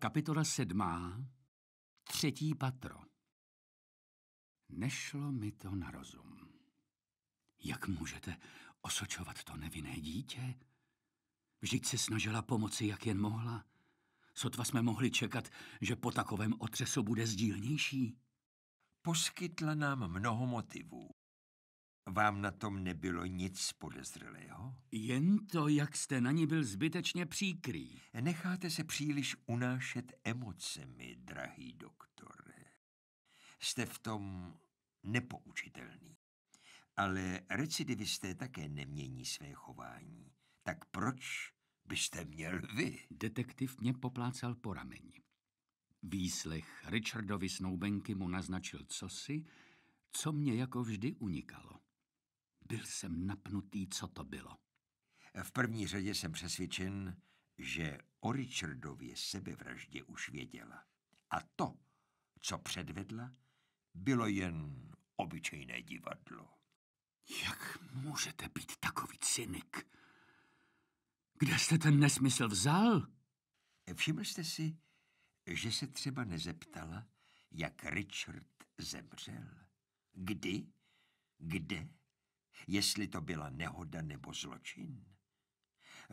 Kapitola sedmá. Třetí patro. Nešlo mi to na rozum. Jak můžete osočovat to nevinné dítě? Vždyť se snažila pomoci, jak jen mohla. Sotva jsme mohli čekat, že po takovém otřesu bude sdílnější. Poskytla nám mnoho motivů. Vám na tom nebylo nic podezřelého? Jen to, jak jste na ní byl zbytečně příkrý. Necháte se příliš unášet emocemi, drahý doktore. Jste v tom nepoučitelný. Ale recidivisté také nemění své chování. Tak proč byste měl vy? Detektiv mě poplácal po rameni. Výslech Richardovi snoubenky mu naznačil cosi, co mě jako vždy unikalo. Byl jsem napnutý, co to bylo. V první řadě jsem přesvědčen, že o Richardově sebevraždě už věděla. A to, co předvedla, bylo jen obyčejné divadlo. Jak můžete být takový cynik? Kde jste ten nesmysl vzal? Všiml jste si, že se třeba nezeptala, jak Richard zemřel? Kdy? Kde? jestli to byla nehoda nebo zločin.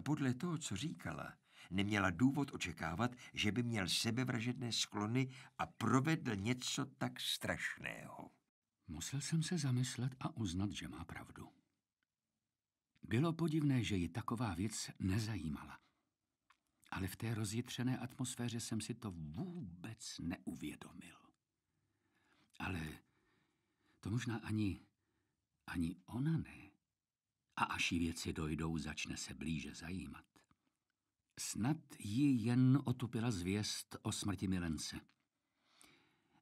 Podle toho, co říkala, neměla důvod očekávat, že by měl sebevražedné sklony a provedl něco tak strašného. Musel jsem se zamyslet a uznat, že má pravdu. Bylo podivné, že ji taková věc nezajímala. Ale v té rozjitřené atmosféře jsem si to vůbec neuvědomil. Ale to možná ani ani ona ne. A až jí věci dojdou, začne se blíže zajímat. Snad ji jen otupila zvěst o smrti Milence.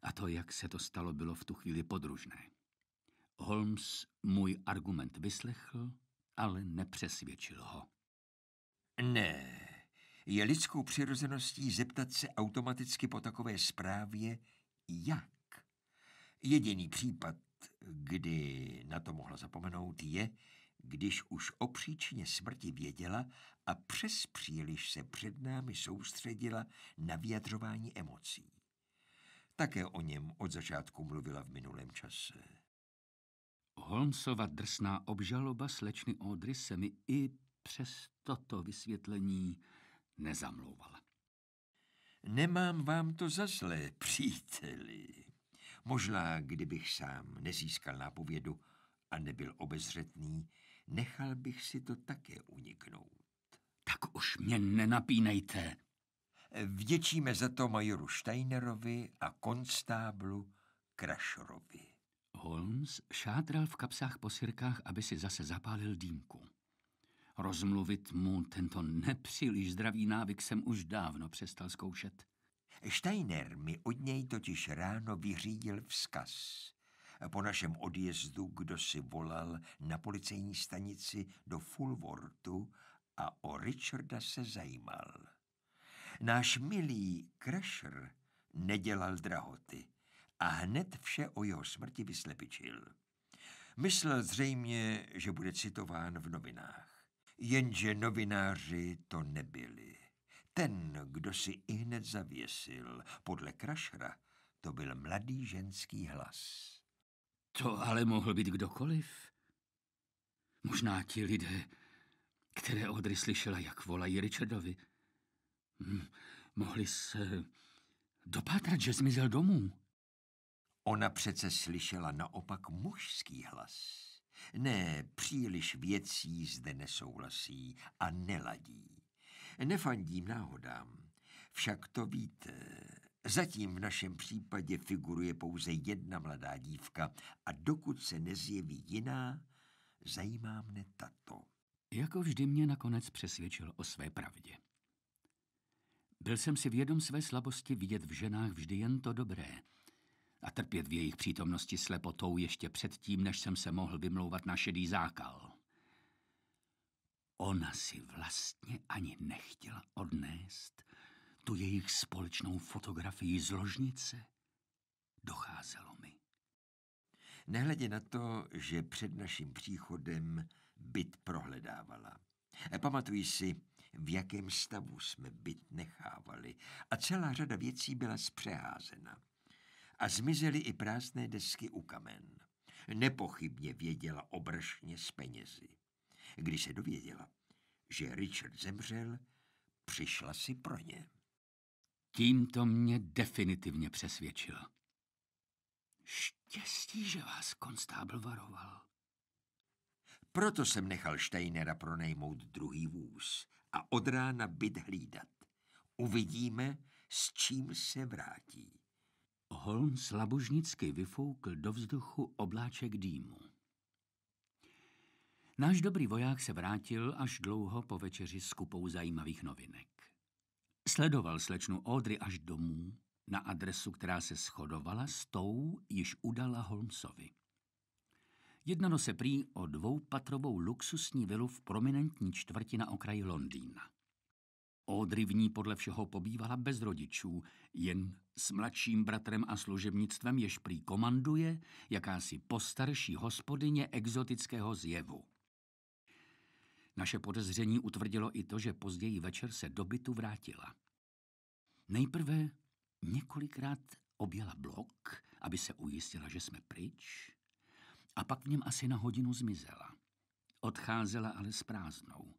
A to, jak se to stalo, bylo v tu chvíli podružné. Holmes můj argument vyslechl, ale nepřesvědčil ho. Ne, je lidskou přirozeností zeptat se automaticky po takové zprávě, jak. Jediný případ, kdy na to mohla zapomenout, je, když už o příčině smrti věděla a přes příliš se před námi soustředila na vyjadřování emocí. Také o něm od začátku mluvila v minulém čase. Holmesova drsná obžaloba slečny Audrey se mi i přes toto vysvětlení nezamlouvala. Nemám vám to za zlé, příteli, Možná, kdybych sám nezískal nápovědu a nebyl obezřetný, nechal bych si to také uniknout. Tak už mě nenapínejte. Vděčíme za to majoru Steinerovi a konstáblu Krašrovi. Holmes šátral v kapsách po sirkách, aby si zase zapálil dýmku. Rozmluvit mu tento nepříliš zdravý návyk jsem už dávno přestal zkoušet. Steiner mi od něj totiž ráno vyřídil vzkaz. Po našem odjezdu, kdo si volal na policejní stanici do Fulvortu a o Richarda se zajímal. Náš milý Crusher nedělal drahoty a hned vše o jeho smrti vyslepičil. Myslel zřejmě, že bude citován v novinách. Jenže novináři to nebyli. Ten, kdo si i hned zavěsil, podle Krašra, to byl mladý ženský hlas. To ale mohl být kdokoliv. Možná ti lidé, které Odry slyšela, jak volají Richardovi. Hm, mohli se dopátrat, že zmizel domů. Ona přece slyšela naopak mužský hlas. Ne, příliš věcí zde nesouhlasí a neladí nefandím náhodám. Však to víte, zatím v našem případě figuruje pouze jedna mladá dívka a dokud se nezjeví jiná, zajímá mne tato. Jako vždy mě nakonec přesvědčil o své pravdě. Byl jsem si vědom své slabosti vidět v ženách vždy jen to dobré a trpět v jejich přítomnosti slepotou ještě předtím, než jsem se mohl vymlouvat na šedý zákal. Ona si vlastně ani nechtěla odnést tu jejich společnou fotografii z ložnice. Docházelo mi. Nehledě na to, že před naším příchodem byt prohledávala. E, pamatuj si, v jakém stavu jsme byt nechávali a celá řada věcí byla zpřeházena. A zmizely i prázdné desky u kamen. Nepochybně věděla obršně s penězi. Když se dověděla, že Richard zemřel, přišla si pro ně. Tímto mě definitivně přesvědčil. Štěstí, že vás konstábl varoval. Proto jsem nechal Steinera pronejmout druhý vůz a od rána byt hlídat. Uvidíme, s čím se vrátí. Holmes labužnicky vyfoukl do vzduchu obláček dýmu. Náš dobrý voják se vrátil až dlouho po večeři s kupou zajímavých novinek. Sledoval slečnu Audrey až domů, na adresu, která se shodovala s tou, již udala Holmesovi. Jednalo se prý o dvoupatrovou luxusní vilu v prominentní čtvrti na okraji Londýna. Audrey v ní podle všeho pobývala bez rodičů, jen s mladším bratrem a služebnictvem, jež prý komanduje jakási postarší hospodyně exotického zjevu. Naše podezření utvrdilo i to, že později večer se do bytu vrátila. Nejprve několikrát objela blok, aby se ujistila, že jsme pryč, a pak v něm asi na hodinu zmizela. Odcházela ale s prázdnou.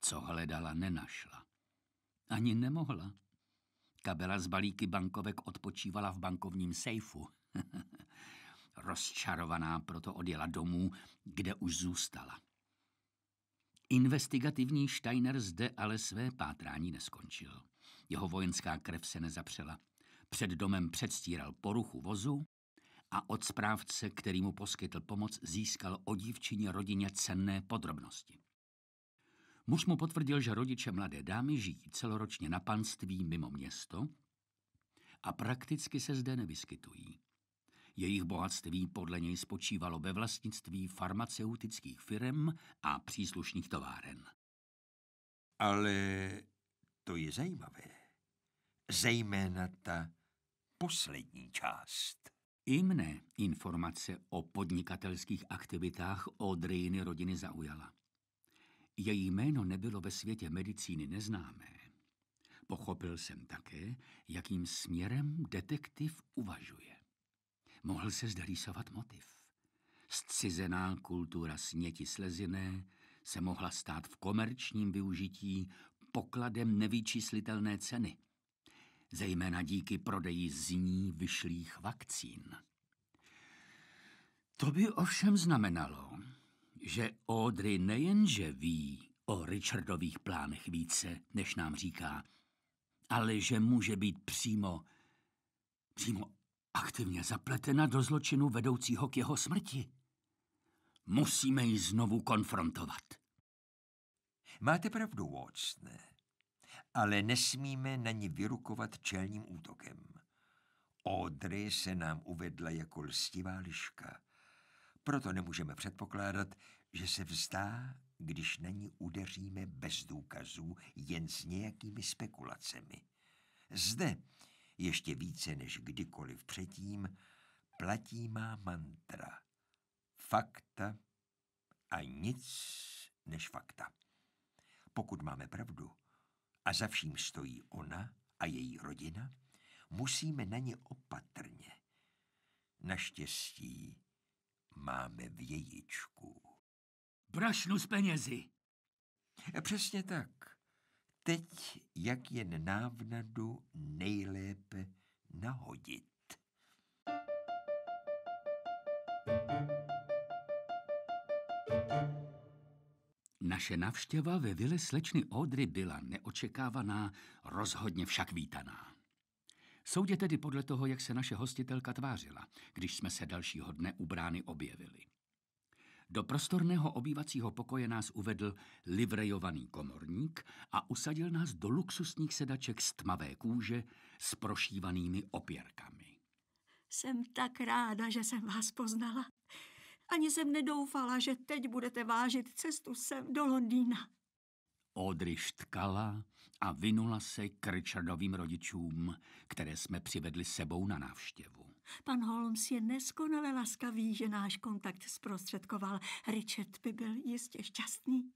Co hledala, nenašla. Ani nemohla. Kabela z balíky bankovek odpočívala v bankovním sejfu. Rozčarovaná proto odjela domů, kde už zůstala. Investigativní Steiner zde ale své pátrání neskončil. Jeho vojenská krev se nezapřela. Před domem předstíral poruchu vozu a od správce, který mu poskytl pomoc, získal o dívčině rodině cenné podrobnosti. Muž mu potvrdil, že rodiče mladé dámy žijí celoročně na panství mimo město a prakticky se zde nevyskytují. Jejich bohatství podle něj spočívalo ve vlastnictví farmaceutických firm a příslušných továren. Ale to je zajímavé. Zejména ta poslední část. I mne informace o podnikatelských aktivitách od Odrejiny rodiny zaujala. Její jméno nebylo ve světě medicíny neznámé. Pochopil jsem také, jakým směrem detektiv uvažuje mohl se zde rýsovat motiv. Zcizená kultura sněti sleziné se mohla stát v komerčním využití pokladem nevyčíslitelné ceny, zejména díky prodeji z ní vyšlých vakcín. To by ovšem znamenalo, že Audrey nejenže ví o Richardových plánech více, než nám říká, ale že může být přímo, přímo aktivně zapletena do zločinu vedoucího k jeho smrti. Musíme ji znovu konfrontovat. Máte pravdu, Watson, ale nesmíme na ní vyrukovat čelním útokem. Audrey se nám uvedla jako lstivá liška. Proto nemůžeme předpokládat, že se vzdá, když na ní udeříme bez důkazů, jen s nějakými spekulacemi. Zde ještě více než kdykoliv předtím, platí má mantra. Fakta a nic než fakta. Pokud máme pravdu a za vším stojí ona a její rodina, musíme na ně opatrně. Naštěstí máme vějičku. Brašnu s penězi. Přesně tak teď, jak jen návnadu nejlépe nahodit. Naše navštěva ve vile slečny Odry byla neočekávaná, rozhodně však vítaná. Soudě tedy podle toho, jak se naše hostitelka tvářila, když jsme se dalšího dne u brány objevili. Do prostorného obývacího pokoje nás uvedl livrejovaný komorník a usadil nás do luxusních sedaček z tmavé kůže s prošívanými opěrkami. Jsem tak ráda, že jsem vás poznala. Ani jsem nedoufala, že teď budete vážit cestu sem do Londýna. Audrey štkala a vynula se k Richardovým rodičům, které jsme přivedli sebou na návštěvu. Pan Holmes je neskonale laskavý, že náš kontakt zprostředkoval. Richard by byl jistě šťastný.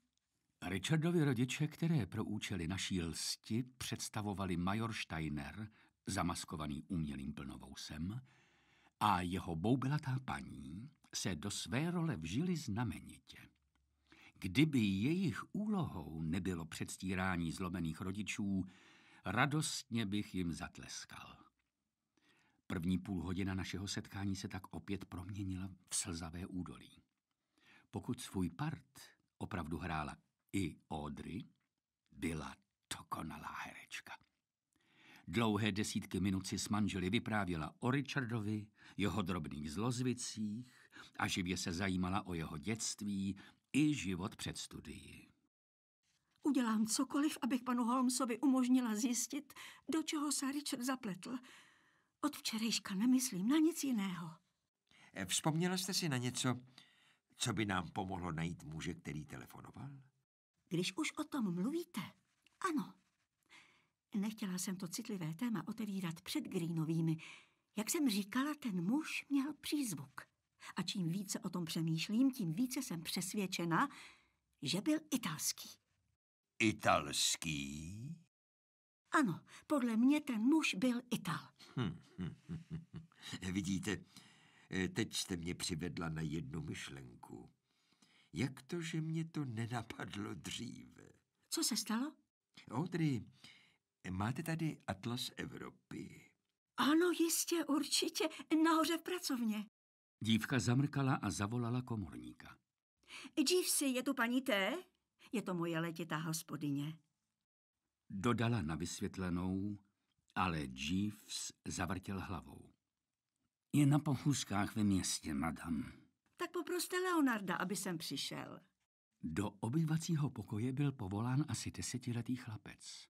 Richardovi rodiče, které pro účely naší lsti představovali major Steiner, zamaskovaný umělým plnovousem, a jeho boubelatá paní, se do své role vžili znamenitě. Kdyby jejich úlohou nebylo předstírání zlomených rodičů, radostně bych jim zatleskal. První půlhodina našeho setkání se tak opět proměnila v slzavé údolí. Pokud svůj part opravdu hrála i Audrey, byla dokonalá herečka. Dlouhé desítky minut si s manželi vyprávěla o Richardovi, jeho drobných zlozvicích a živě se zajímala o jeho dětství i život před studií. Udělám cokoliv, abych panu Holmesovi umožnila zjistit, do čeho se Richard zapletl – od včerejška nemyslím na nic jiného. E, vzpomněla jste si na něco, co by nám pomohlo najít muže, který telefonoval? Když už o tom mluvíte, ano. Nechtěla jsem to citlivé téma otevírat před Greenovými. Jak jsem říkala, ten muž měl přízvuk. A čím více o tom přemýšlím, tím více jsem přesvědčena, že byl italský. Italský? Ano, podle mě ten muž byl Ital. Hm, hm, hm, hm, hm. Vidíte, eh, teď jste mě přivedla na jednu myšlenku. Jak to, že mě to nenapadlo dříve? Co se stalo? Audrey, máte tady Atlas Evropy. Ano, jistě, určitě, nahoře v pracovně. Dívka zamrkala a zavolala komorníka. Jeeves, je tu paní T? Je to moje letitá hospodyně. Dodala na vysvětlenou, ale Jeeves zavrtěl hlavou. Je na pohůzkách ve městě, madam. Tak poproste Leonarda, aby sem přišel. Do obyvacího pokoje byl povolán asi desetiletý chlapec.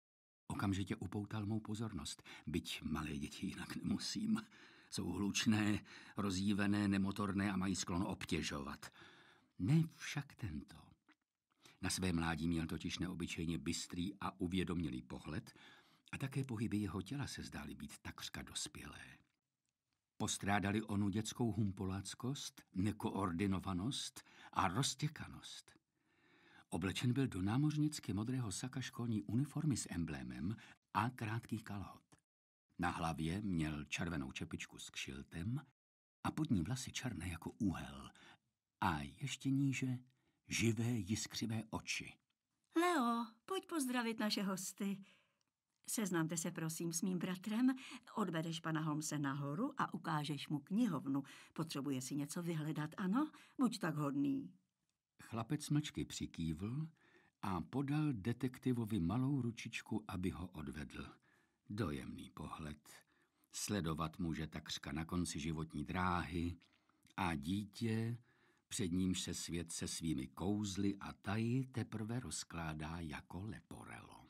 Okamžitě upoutal mou pozornost, byť malé děti jinak nemusím. Jsou hlučné, rozdívené, nemotorné a mají sklon obtěžovat. Ne však tento. Na své mládí měl totiž neobyčejně bystrý a uvědomělý pohled a také pohyby jeho těla se zdály být takřka dospělé. Postrádali onu dětskou humpoláckost, nekoordinovanost a roztěkanost. Oblečen byl do námořnicky modrého saka školní uniformy s emblémem a krátkých kalhot. Na hlavě měl červenou čepičku s kšiltem a pod ní vlasy černé jako úhel a ještě níže živé jiskřivé oči. Leo, pojď pozdravit naše hosty. Seznámte se prosím s mým bratrem, odvedeš pana Holmse nahoru a ukážeš mu knihovnu. Potřebuje si něco vyhledat, ano? Buď tak hodný. Chlapec mlčky přikývl a podal detektivovi malou ručičku, aby ho odvedl. Dojemný pohled. Sledovat muže takřka na konci životní dráhy a dítě, před nímž se svět se svými kouzly a taji teprve rozkládá jako leporelo.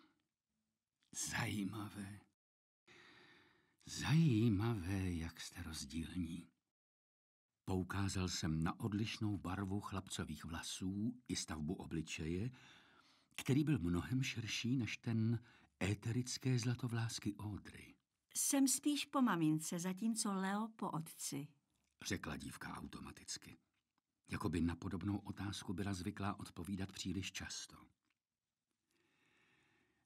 Zajímavé. Zajímavé, jak jste rozdílní. Poukázal jsem na odlišnou barvu chlapcových vlasů i stavbu obličeje, který byl mnohem širší než ten éterické zlatovlásky Odry. Jsem spíš po mamince, zatímco Leo po otci, řekla dívka automaticky jako by na podobnou otázku byla zvyklá odpovídat příliš často.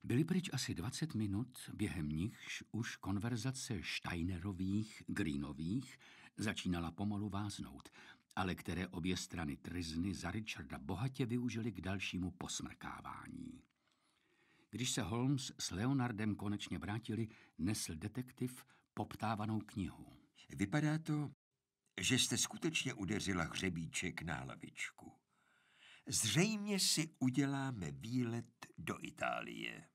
Byli pryč asi 20 minut, během nichž už konverzace Steinerových, Greenových začínala pomalu váznout, ale které obě strany trizny za Richarda bohatě využili k dalšímu posmrkávání. Když se Holmes s Leonardem konečně vrátili, nesl detektiv poptávanou knihu. Vypadá to, že jste skutečně udeřila hřebíček na hlavičku. Zřejmě si uděláme výlet do Itálie.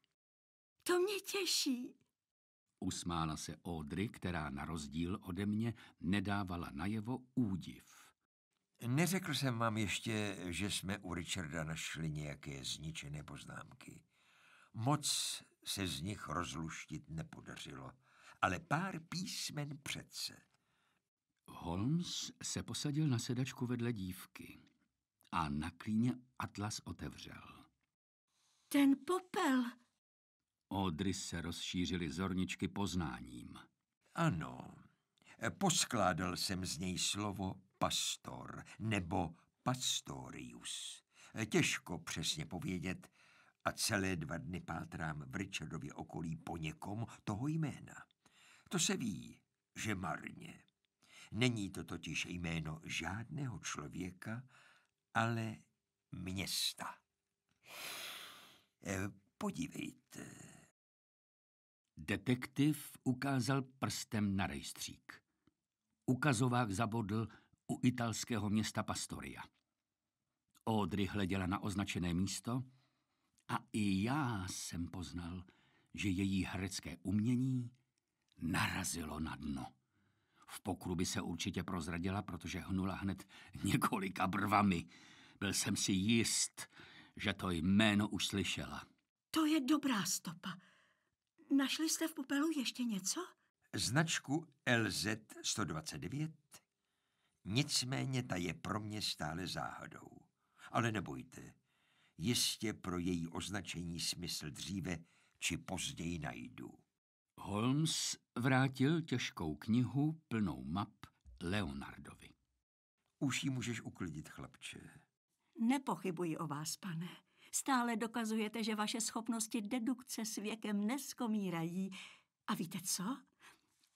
To mě těší. Usmála se Audrey, která na rozdíl ode mě nedávala najevo údiv. Neřekl jsem vám ještě, že jsme u Richarda našli nějaké zničené poznámky. Moc se z nich rozluštit nepodařilo, ale pár písmen přece. Holmes se posadil na sedačku vedle dívky a na klíně atlas otevřel. Ten popel! Odry se rozšířily zorničky poznáním. Ano, poskládal jsem z něj slovo pastor nebo pastorius. Těžko přesně povědět a celé dva dny pátrám v Richardově okolí po někom toho jména. To se ví, že marně. Není to totiž jméno žádného člověka, ale města. Eh, podívejte. Detektiv ukázal prstem na rejstřík. Ukazovák zabodl u italského města Pastoria. Odry hleděla na označené místo a i já jsem poznal, že její herecké umění narazilo na dno. V pokru by se určitě prozradila, protože hnula hned několika brvami. Byl jsem si jist, že to jméno už slyšela. To je dobrá stopa. Našli jste v popelu ještě něco? Značku LZ-129? Nicméně ta je pro mě stále záhadou. Ale nebojte, jistě pro její označení smysl dříve či později najdu. Holmes vrátil těžkou knihu plnou map Leonardovi. Už ji můžeš uklidit, chlapče. Nepochybuji o vás, pane. Stále dokazujete, že vaše schopnosti dedukce s věkem neskomírají. A víte co?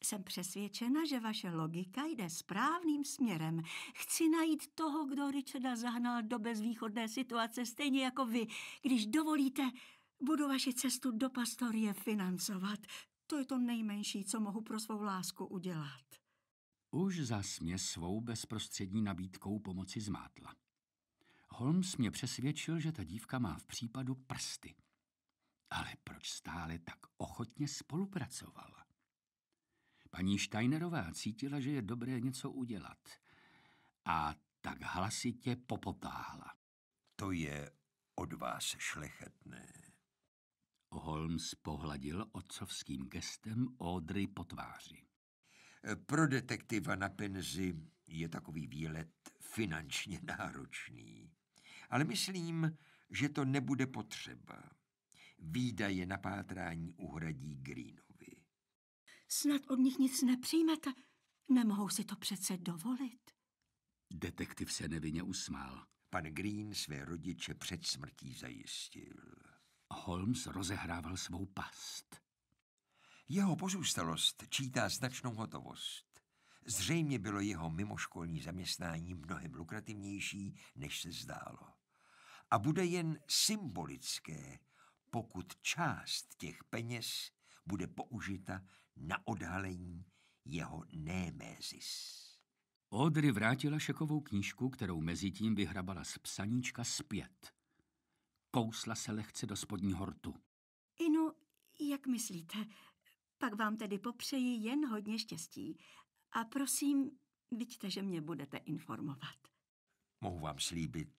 Jsem přesvědčena, že vaše logika jde správným směrem. Chci najít toho, kdo Richarda zahnal do bezvýchodné situace, stejně jako vy. Když dovolíte, budu vaši cestu do Pastorie financovat. To je to nejmenší, co mohu pro svou lásku udělat. Už zas mě svou bezprostřední nabídkou pomoci zmátla. Holmes mě přesvědčil, že ta dívka má v případu prsty. Ale proč stále tak ochotně spolupracovala? Paní Steinerová cítila, že je dobré něco udělat. A tak hlasitě popotáhla. To je od vás šlechetné. Holmes pohladil otcovským gestem Audrey po tváři. Pro detektiva na penzi je takový výlet finančně náročný. Ale myslím, že to nebude potřeba. Výdaje na pátrání uhradí Greenovi. Snad od nich nic nepřijmete. Nemohou si to přece dovolit. Detektiv se nevinně usmál. Pan Green své rodiče před smrtí zajistil. Holmes rozehrával svou past. Jeho pozůstalost čítá značnou hotovost. Zřejmě bylo jeho mimoškolní zaměstnání mnohem lukrativnější, než se zdálo. A bude jen symbolické, pokud část těch peněz bude použita na odhalení jeho némézis. Audrey vrátila šekovou knížku, kterou mezitím vyhrabala z psaníčka zpět kousla se lehce do spodní hortu. Inu, jak myslíte? Pak vám tedy popřeji jen hodně štěstí. A prosím, vidíte, že mě budete informovat. Mohu vám slíbit,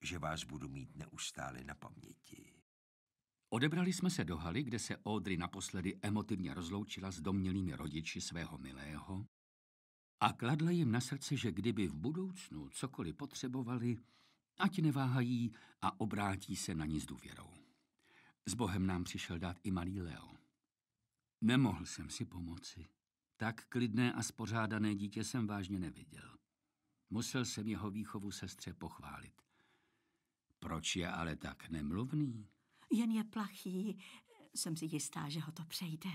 že vás budu mít neustále na paměti. Odebrali jsme se do haly, kde se Audrey naposledy emotivně rozloučila s domnělými rodiči svého milého a kladla jim na srdce, že kdyby v budoucnu cokoliv potřebovali, Ať neváhají a obrátí se na ní s důvěrou. S Bohem nám přišel dát i malý Leo. Nemohl jsem si pomoci. Tak klidné a spořádané dítě jsem vážně neviděl. Musel jsem jeho výchovu sestře pochválit. Proč je ale tak nemluvný? Jen je plachý. Jsem si jistá, že ho to přejde.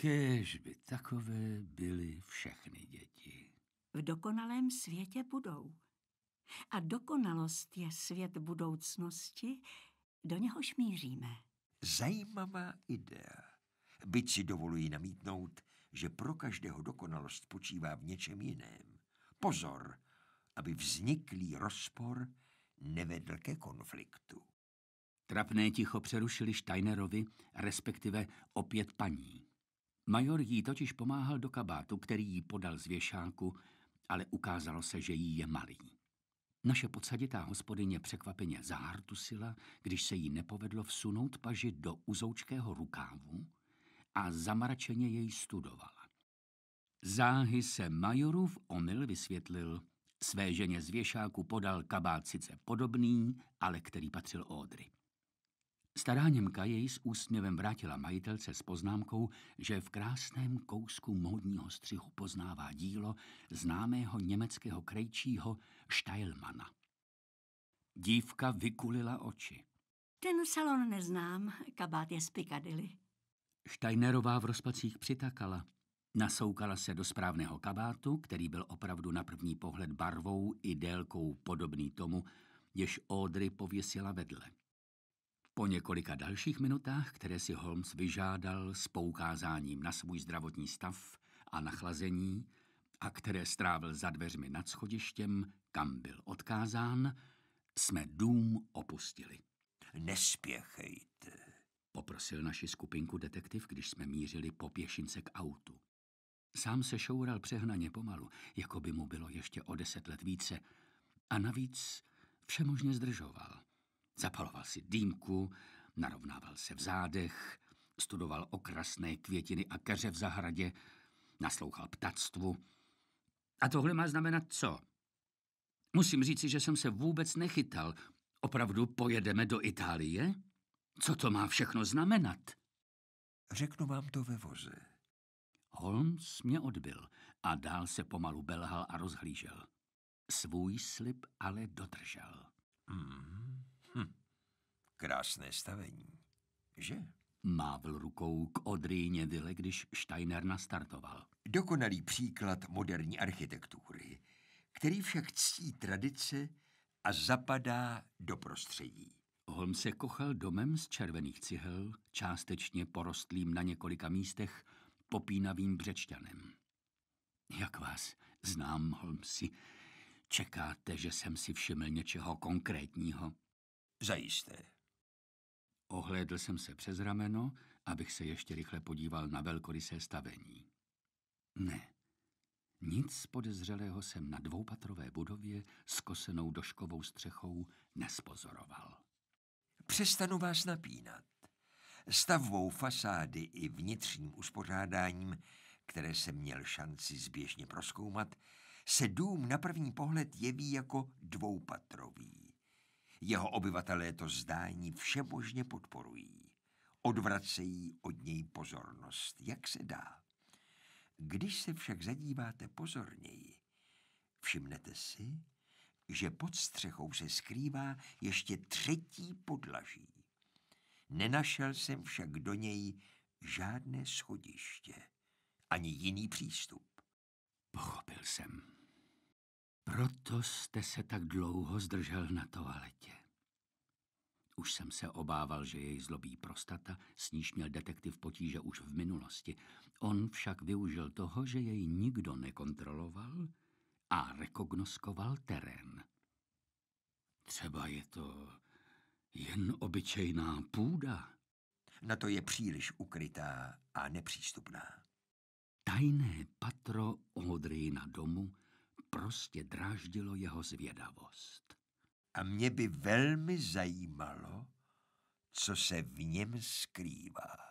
Kéž by takové byly všechny děti. V dokonalém světě budou a dokonalost je svět budoucnosti, do něhož míříme. Zajímavá idea. Byť si dovolují namítnout, že pro každého dokonalost počívá v něčem jiném. Pozor, aby vzniklý rozpor nevedl ke konfliktu. Trapné ticho přerušili Steinerovi, respektive opět paní. Major jí totiž pomáhal do kabátu, který jí podal z věšáku, ale ukázalo se, že jí je malý. Naše podsaditá hospodyně překvapeně zahartusila, když se jí nepovedlo vsunout paži do uzoučkého rukávu a zamračeně jej studovala. Záhy se Majorův omyl vysvětlil. Své ženě z věšáku podal kabát sice podobný, ale který patřil Ódry. Stará Němka jej s úsměvem vrátila majitelce s poznámkou, že v krásném kousku módního střihu poznává dílo známého německého krejčího Steilmana. Dívka vykulila oči. Ten salon neznám, kabát je z Piccadilly. Steinerová v rozpacích přitakala. Nasoukala se do správného kabátu, který byl opravdu na první pohled barvou i délkou podobný tomu, jež Audrey pověsila vedle. Po několika dalších minutách, které si Holmes vyžádal s poukázáním na svůj zdravotní stav a nachlazení, a které strávil za dveřmi nad schodištěm, kam byl odkázán, jsme dům opustili. Nespěchejte, poprosil naši skupinku detektiv, když jsme mířili po pěšince k autu. Sám se šoural přehnaně pomalu, jako by mu bylo ještě o deset let více, a navíc všemožně zdržoval. Zapaloval si dýmku, narovnával se v zádech, studoval okrasné květiny a keře v zahradě, naslouchal ptactvu. A tohle má znamenat co? Musím říci, že jsem se vůbec nechytal. Opravdu pojedeme do Itálie? Co to má všechno znamenat? Řeknu vám to ve voze. Holmes mě odbil a dál se pomalu belhal a rozhlížel. Svůj slib ale dodržel. Mm. Hm. Krásné stavení, že? Mávl rukou k Odrýně vile, když Steiner nastartoval. Dokonalý příklad moderní architektury, který však ctí tradice a zapadá do prostředí. Holm se kochal domem z červených cihel, částečně porostlým na několika místech popínavým břečťanem. Jak vás znám, Holmsi, čekáte, že jsem si všiml něčeho konkrétního? Zajisté. Ohlédl jsem se přes rameno, abych se ještě rychle podíval na velkorysé stavení. Ne. Nic podezřelého jsem na dvoupatrové budově s kosenou doškovou střechou nespozoroval. Přestanu vás napínat. Stavbou fasády i vnitřním uspořádáním, které jsem měl šanci zběžně proskoumat, se dům na první pohled jeví jako dvoupatrový. Jeho obyvatelé to zdání všemožně podporují. Odvracejí od něj pozornost, jak se dá. Když se však zadíváte pozorněji, všimnete si, že pod střechou se skrývá ještě třetí podlaží. Nenašel jsem však do něj žádné schodiště, ani jiný přístup. Pochopil jsem. Proto jste se tak dlouho zdržel na toaletě. Už jsem se obával, že jej zlobí prostata, s níž měl detektiv potíže už v minulosti. On však využil toho, že jej nikdo nekontroloval a rekognoskoval terén. Třeba je to jen obyčejná půda. Na to je příliš ukrytá a nepřístupná. Tajné patro Odry na domu – prostě dráždilo jeho zvědavost. A mě by velmi zajímalo, co se v něm skrývá.